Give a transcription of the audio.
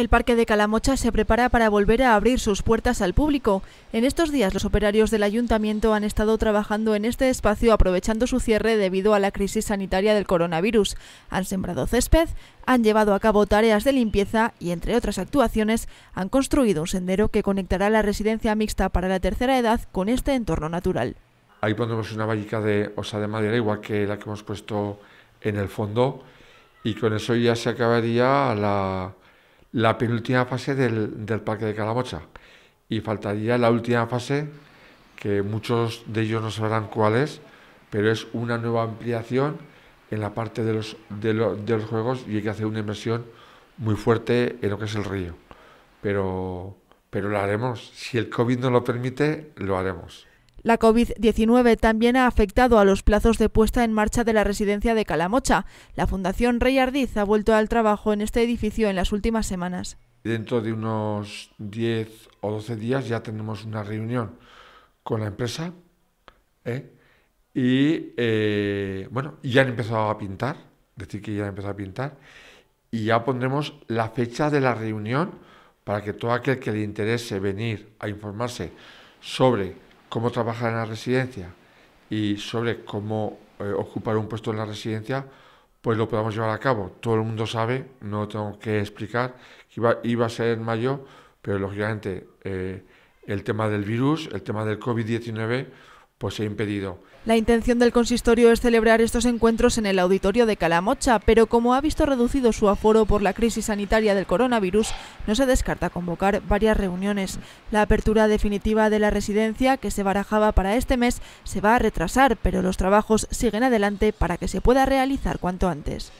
El Parque de Calamocha se prepara para volver a abrir sus puertas al público. En estos días los operarios del ayuntamiento han estado trabajando en este espacio aprovechando su cierre debido a la crisis sanitaria del coronavirus. Han sembrado césped, han llevado a cabo tareas de limpieza y, entre otras actuaciones, han construido un sendero que conectará la residencia mixta para la tercera edad con este entorno natural. Ahí ponemos una vallica de osa de madera igual que la que hemos puesto en el fondo y con eso ya se acabaría la la penúltima fase del, del Parque de Calabocha Y faltaría la última fase, que muchos de ellos no sabrán cuál es, pero es una nueva ampliación en la parte de los, de, los juegos y hay que hacer una inversión muy fuerte en lo que es el río. Pero, pero lo haremos. Si el COVID no lo permite, lo haremos. La COVID-19 también ha afectado a los plazos de puesta en marcha de la residencia de Calamocha. La Fundación Rey Ardiz ha vuelto al trabajo en este edificio en las últimas semanas. Dentro de unos 10 o 12 días ya tenemos una reunión con la empresa ¿eh? y eh, bueno, ya han empezado a pintar, decir que ya han empezado a pintar y ya pondremos la fecha de la reunión para que todo aquel que le interese venir a informarse sobre cómo trabajar en la residencia y sobre cómo eh, ocupar un puesto en la residencia, pues lo podamos llevar a cabo. Todo el mundo sabe, no tengo que explicar, que iba, a ser en mayo, pero lógicamente eh, el tema del virus, el tema del COVID-19, pues se ha impedido. La intención del consistorio es celebrar estos encuentros en el auditorio de Calamocha, pero como ha visto reducido su aforo por la crisis sanitaria del coronavirus, no se descarta convocar varias reuniones. La apertura definitiva de la residencia, que se barajaba para este mes, se va a retrasar, pero los trabajos siguen adelante para que se pueda realizar cuanto antes.